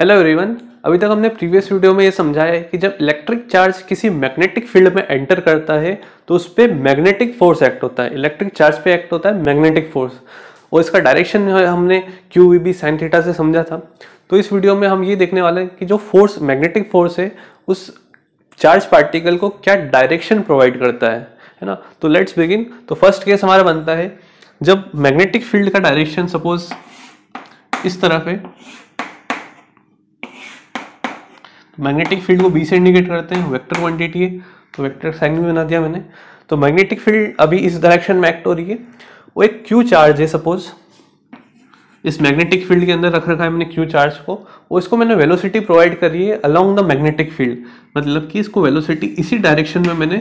hello everyone अभी तक हमने प्रीवियस वीडियो में ये समझा है कि जब इलेक्ट्रिक चार्ज किसी मैग्नेटिक फील्ड में एंटर करता है तो उस पर मैग्नेटिक फोर्स एक्ट होता है इलेक्ट्रिक चार्ज पे एक्ट होता है मैग्नेटिक फोर्स और इसका डायरेक्शन हमने Q V B sine theta से समझा था तो इस वीडियो में हम ये देखने वाले हैं कि जो फोर्स मैग्नेटिक फोर्स है उस चार्ज पार्टिकल को क्या डायरेक्शन प्रोवाइड करता है है ना तो लेट्स बिगिन तो फर्स्ट केस हमारा बनता है जब मैग्नेटिक फील्ड का डायरेक्शन सपोज इस तरफ है मैग्नेटिक फील्ड को बी से इंडिकेट करते हैं वेक्टर क्वांटिटी है तो वेक्टर साइन भी बना दिया मैंने तो मैग्नेटिक फील्ड अभी इस डायरेक्शन में एक्ट हो रही है वो एक क्यू चार्ज है सपोज इस मैग्नेटिक फील्ड के अंदर रख रखा है मैंने क्यू चार्ज को और इसको मैंने वेलोसिटी प्रोवाइड करी है अलोंग द मैग्नेटिक फील्ड मतलब कि इसको वेलोसिटी इसी डायरेक्शन में मैंने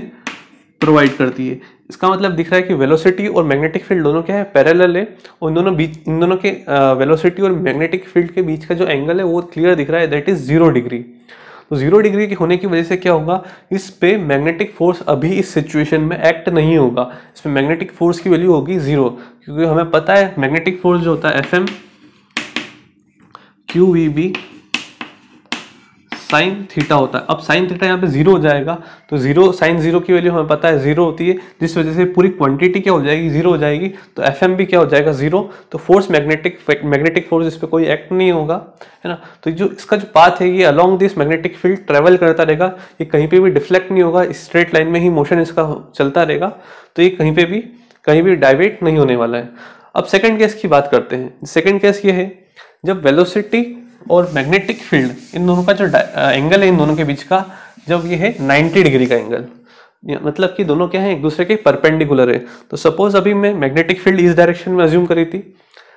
प्रोवाइड कर दी है इसका मतलब दिख रहा है कि वेलोसिटी और मैग्नेटिक फील्ड दोनों क्या है पैरल है और इन दोनों बीच इन दोनों के वेलोसिटी और मैग्नेटिक फील्ड के बीच का जो एंगल है वो क्लियर दिख रहा है दैट इज़ जीरो डिग्री तो जीरो डिग्री के होने की वजह से क्या होगा इस पे मैग्नेटिक फोर्स अभी इस सिचुएशन में एक्ट नहीं होगा इस पे मैग्नेटिक फोर्स की वैल्यू होगी जीरो क्योंकि हमें पता है मैग्नेटिक फोर्स जो होता है F M Q V B sine theta होता है अब साइन थीटा यहाँ पे जीरो हो जाएगा तो जीरो साइन जीरो की वैल्यू हमें पता है जीरो होती है जिस वजह से पूरी क्वांटिटी क्या हो जाएगी जीरो हो जाएगी तो एफ भी क्या हो जाएगा जीरो तो फोर्स मैग्नेटिक मैग्नेटिक फोर्स इस पर कोई एक्ट नहीं होगा है ना तो जो इसका जो पाथ है ये along this magnetic field travel करता रहेगा ये कहीं पर भी डिफ्लेक्ट नहीं होगा स्ट्रेट लाइन में ही मोशन इसका चलता रहेगा तो ये कहीं पर भी कहीं भी डाइवेट नहीं होने वाला है अब सेकेंड केस की बात करते हैं सेकेंड केस ये है जब वेलोसिटी और मैग्नेटिक फील्ड इन दोनों का जो एंगल है इन दोनों के बीच का जब ये है 90 डिग्री का एंगल मतलब कि दोनों क्या है एक दूसरे के परपेंडिकुलर है तो सपोज अभी मैं मैग्नेटिक फील्ड इस डायरेक्शन में अज्यूम करी थी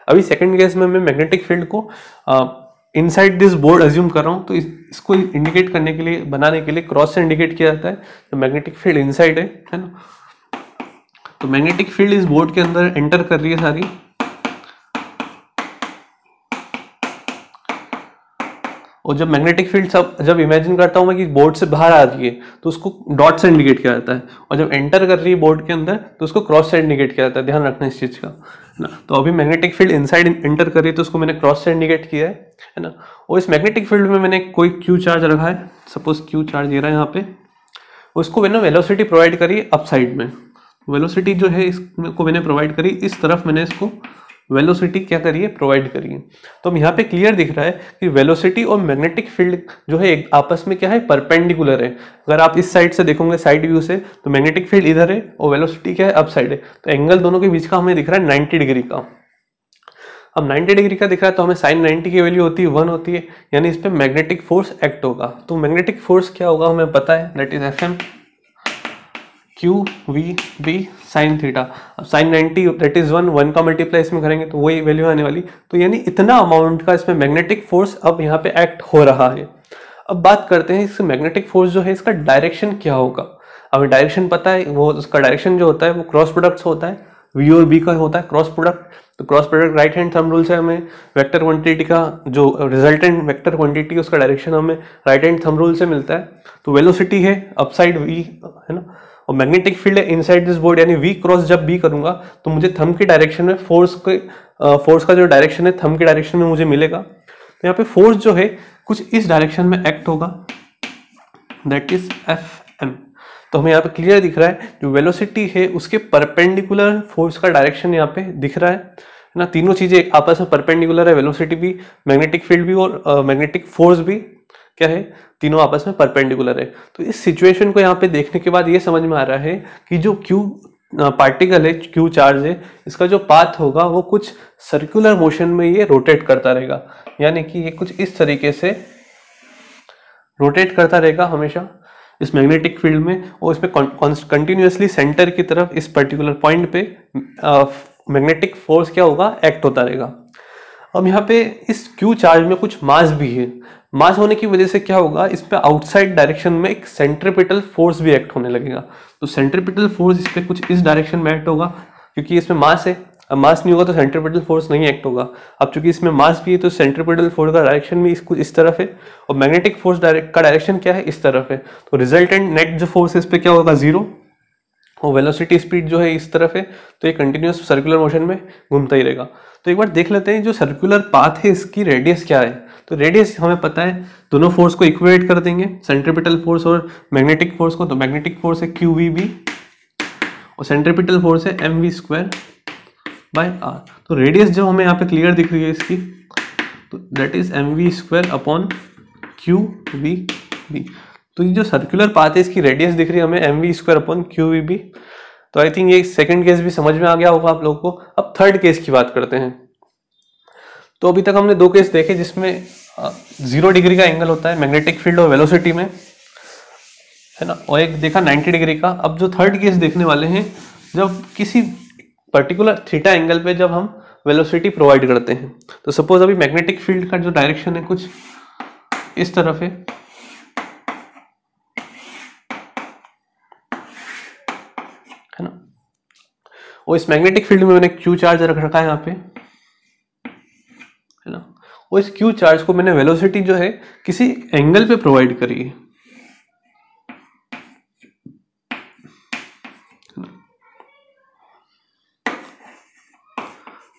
अभी सेकंड केस में मैं मैग्नेटिक फील्ड को इनसाइड दिस बोर्ड अज्यूम कर रहा हूँ तो इस, इसको इंडिकेट करने के लिए बनाने के लिए क्रॉस से इंडिकेट किया जाता है तो मैग्नेटिक फील्ड इनसाइड है है ना तो मैग्नेटिक फील्ड इस बोर्ड के अंदर एंटर कर रही है सारी और जब मैग्नेटिक फील्ड सब जब इमेजिन करता हूँ मैं कि बोर्ड से बाहर आ रही है तो उसको डॉट से इंडिकेट किया जाता है और जब एंटर कर रही है बोर्ड के अंदर तो उसको क्रॉस से इंडिकेट किया जाता है ध्यान रखना इस चीज़ का है ना तो अभी मैग्नेटिक फील्ड इनसाइड एंटर कर रही है तो उसको मैंने क्रॉस से इंडिकेट किया है है ना और इस मैग्नेटिक फील्ड में मैंने कोई क्यू चार्ज रखा है सपोज क्यू चार्ज दे रहा है यहाँ पे उसको मैंने वेलोसिटी प्रोवाइड करी अपसाइड में वेलोसिटी जो है इसको मैंने प्रोवाइड करी इस तरफ मैंने इसको वेलोसिटी क्या करिए प्रोवाइड करिए तो हम यहाँ पे क्लियर दिख रहा है कि वेलोसिटी और मैग्नेटिक फील्ड जो है आपस में क्या है परपेंडिकुलर है अगर आप इस साइड से देखोगे साइड व्यू से तो मैग्नेटिक फील्ड इधर है और वेलोसिटी क्या है अप साइड है तो एंगल दोनों के बीच का हमें दिख रहा है नाइन्टी डिग्री का अब नाइन्टी डिग्री का दिख रहा है तो हमें साइन नाइन्टी की वैल्यू होती है वन होती है यानी इस पर मैग्नेटिक फोर्स एक्ट होगा तो मैग्नेटिक फोर्स क्या होगा हमें पता है that is F Q V B sine theta अब sine ninety that is one one का मल्टीप्लाई इसमें करेंगे तो वही वैल्यू आने वाली तो यानी इतना अमाउंट का इसमें मैग्नेटिक फोर्स अब यहाँ पे एक्ट हो रहा है अब बात करते हैं इस मैग्नेटिक फोर्स जो है इसका डायरेक्शन क्या होगा अब डायरेक्शन पता है वो उसका डायरेक्शन जो होता है वो क्रॉस प्रोडक्ट होता है वी और बी का होता है क्रॉस प्रोडक्ट तो cross product right hand thumb rule से हमें वेक्टर क्वांटिटी का जो रिजल्टेंट वेक्टर क्वांटिटी उसका डायरेक्शन हमें राइट हैंड थम रूल से मिलता है तो वेलोसिटी है अपसाइड वी है ना और magnetic field in inside this board यानी वी क्रॉस जब भी करूंगा तो मुझे थम के डायरेक्शन में फोर्स के फोर्स का जो डायरेक्शन है थम के डायरेक्शन में मुझे मिलेगा तो यहाँ पे फोर्स जो है कुछ इस डायरेक्शन में एक्ट होगा दैट इज एफ एम तो हमें यहाँ पे क्लियर दिख रहा है जो वेलोसिटी है उसके परपेंडिकुलर फोर्स का डायरेक्शन यहाँ पे दिख रहा है ना तीनों चीज़ें आपस में परपेंडिकुलर है वेलोसिटी भी मैग्नेटिक फील्ड भी और मैग्नेटिक uh, फोर्स भी क्या है तीनों आपस में परपेंडिकुलर है तो इस सिचुएशन को यहाँ पे देखने के बाद ये समझ में आ रहा है कि जो क्यू पार्टिकल है क्यू चार्ज है इसका जो पाथ होगा वो कुछ सर्कुलर मोशन में ये रोटेट करता रहेगा यानी कि ये कुछ इस तरीके से रोटेट करता रहेगा हमेशा इस मैग्नेटिक फील्ड में और इसमें कंटिन्यूसली सेंटर की तरफ इस पर्टिकुलर पॉइंट पे मैग्नेटिक फोर्स क्या होगा एक्ट होता रहेगा अब यहाँ पे इस क्यू चार्ज में कुछ मास भी है मास होने की वजह से क्या होगा इस पर आउटसाइड डायरेक्शन में एक सेंट्रिपिटल फोर्स भी एक्ट होने लगेगा तो सेंट्रिपिटल फोर्स इस पर कुछ इस डायरेक्शन में एक्ट होगा क्योंकि इसमें मास है अब मास नहीं होगा तो सेंट्रिपिटल फोर्स नहीं एक्ट होगा अब चूंकि इसमें मास भी है तो सेंट्रिपिटल फोर्स का डायरेक्शन भी इसको इस तरफ है और मैग्नेटिक फोर्स का डायरेक्शन क्या है इस तरफ है तो रिजल्टेंट नेट जो फोर्स है इस पर क्या होगा जीरो और वेलोसिटी स्पीड जो है इस तरफ है तो ये कंटिन्यूस सर्कुलर मोशन में घूमता ही रहेगा तो एक बार देख लेते हैं जो सर्कुलर पाथ है इसकी रेडियस क्या है तो रेडियस हमें पता है दोनों फोर्स को इक्वेट कर देंगे सेंट्रिपिटल फोर्स और मैग्नेटिक फोर्स को तो मैग्नेटिक फोर्स है क्यू वी बी और सेंट्रिपिटल फोर्स है M V square by R तो रेडियस जो हमें यहाँ पे क्लियर दिख रही है इसकी तो that is M V square upon Q V B तो ये जो सर्कुलर पाथ है इसकी रेडियस दिख रही है हमें M V square upon Q V B तो आई थिंक ये सेकंड केस भी समझ में आ गया होगा आप लोगों को अब थर्ड केस की बात करते हैं तो अभी तक हमने दो केस देखे जिसमें जीरो डिग्री का एंगल होता है मैग्नेटिक फील्ड और वेलोसिटी में है ना और एक देखा नाइन्टी डिग्री का अब जो थर्ड केस देखने वाले हैं जब किसी पर्टिकुलर थीटा एंगल पर जब हम वेलोसिटी प्रोवाइड करते हैं तो सपोज अभी मैग्नेटिक फील्ड का जो डायरेक्शन है कुछ इस तरफ है और इस मैग्नेटिक फील्ड में मैंने क्यू चार्ज रख रखा है यहाँ पे है ना और इस क्यू चार्ज को मैंने वेलोसिटी जो है किसी एंगल पे प्रोवाइड करी है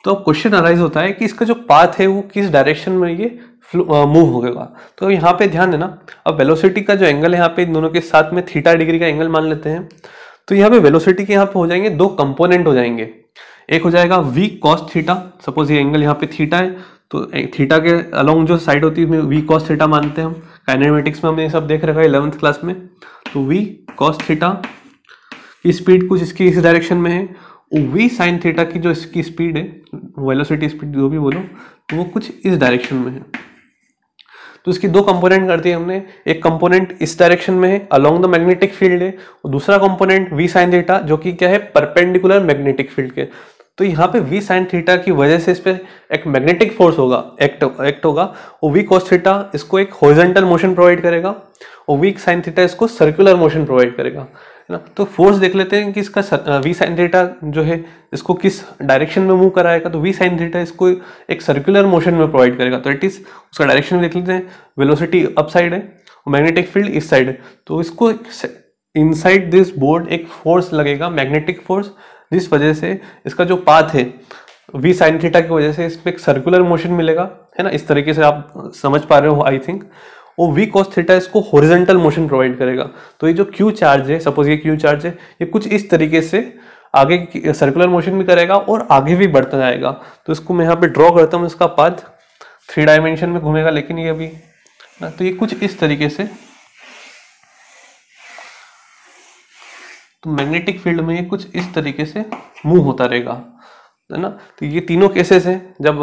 तो अब क्वेश्चन अराइज होता है कि इसका जो पाथ है वो किस डायरेक्शन में ये मूव होगा तो यहाँ पे ध्यान देना अब वेलोसिटी का जो एंगल है यहाँ पे इन दोनों के साथ में थीटा डिग्री का एंगल मान लेते हैं तो यहाँ पे वेलोसिटी के यहाँ पे हो जाएंगे दो कंपोनेंट हो जाएंगे एक हो जाएगा वी कॉस थीटा सपोज ये एंगल यहाँ पे थीटा है तो थीटा के अलोंग जो साइड होती है वी कॉस थीटा मानते हैं हम काइनेमेटिक्स में हमने ये सब देख रखा है इलेवंथ क्लास में तो वी कॉस थीटा की स्पीड कुछ इसकी इस डायरेक्शन में है वी साइन थीटा की जो इसकी स्पीड है वेलोसिटी स्पीड जो भी बोलो तो वो कुछ इस डायरेक्शन में है तो इसकी दो कंपोनेंट कर दिए हमने एक कंपोनेंट इस डायरेक्शन में है अलोंग द मैग्नेटिक फील्ड है और दूसरा कंपोनेंट वी साइन थीटा जो कि क्या है परपेंडिकुलर मैग्नेटिक फील्ड के तो यहाँ पे वी साइन थीटा की वजह से इस पर एक मैग्नेटिक फोर्स होगा एक्ट एक्ट होगा और वी कॉस थीटा इसको एक हॉरिजॉन्टल मोशन प्रोवाइड करेगा और वी साइन थीटा इसको सर्कुलर मोशन प्रोवाइड करेगा ना तो फोर्स देख लेते हैं कि इसका वी साइन थीटा जो है इसको किस डायरेक्शन में मूव कराएगा तो वी साइन थीटा इसको एक सर्कुलर मोशन में प्रोवाइड करेगा तो इट इज़ उसका डायरेक्शन देख लेते हैं वेलोसिटी अप साइड है और मैग्नेटिक फील्ड इस साइड है तो इसको साइड दिस बोर्ड एक फोर्स लगेगा मैग्नेटिक फोर्स जिस वजह से इसका जो पाथ है वी साइन थीटा की वजह से इसमें एक सर्कुलर मोशन मिलेगा है ना इस तरीके से आप समझ पा रहे हो आई थिंक वो वी कॉस थीटा इसको हॉरिजेंटल मोशन प्रोवाइड करेगा तो ये जो क्यू चार्ज है सपोज ये क्यू चार्ज है ये कुछ इस तरीके से आगे सर्कुलर मोशन भी करेगा और आगे भी बढ़ता जाएगा तो इसको मैं यहाँ पे ड्रॉ करता हूँ इसका पाथ थ्री डायमेंशन में घूमेगा लेकिन ये अभी ना तो ये कुछ इस तरीके से तो मैग्नेटिक फील्ड में ये कुछ इस तरीके से मूव होता रहेगा है ना तो ये तीनों केसेस हैं जब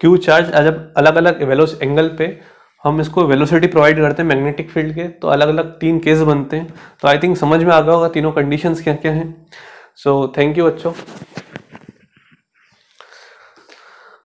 क्यू चार्ज जब अलग अलग वेलोस एंगल पे हम इसको वेलोसिटी प्रोवाइड करते हैं मैग्नेटिक फील्ड के तो अलग अलग तीन केस बनते हैं तो आई थिंक समझ में आ गया होगा तीनों कंडीशंस क्या क्या हैं सो थैंक यू बच्चों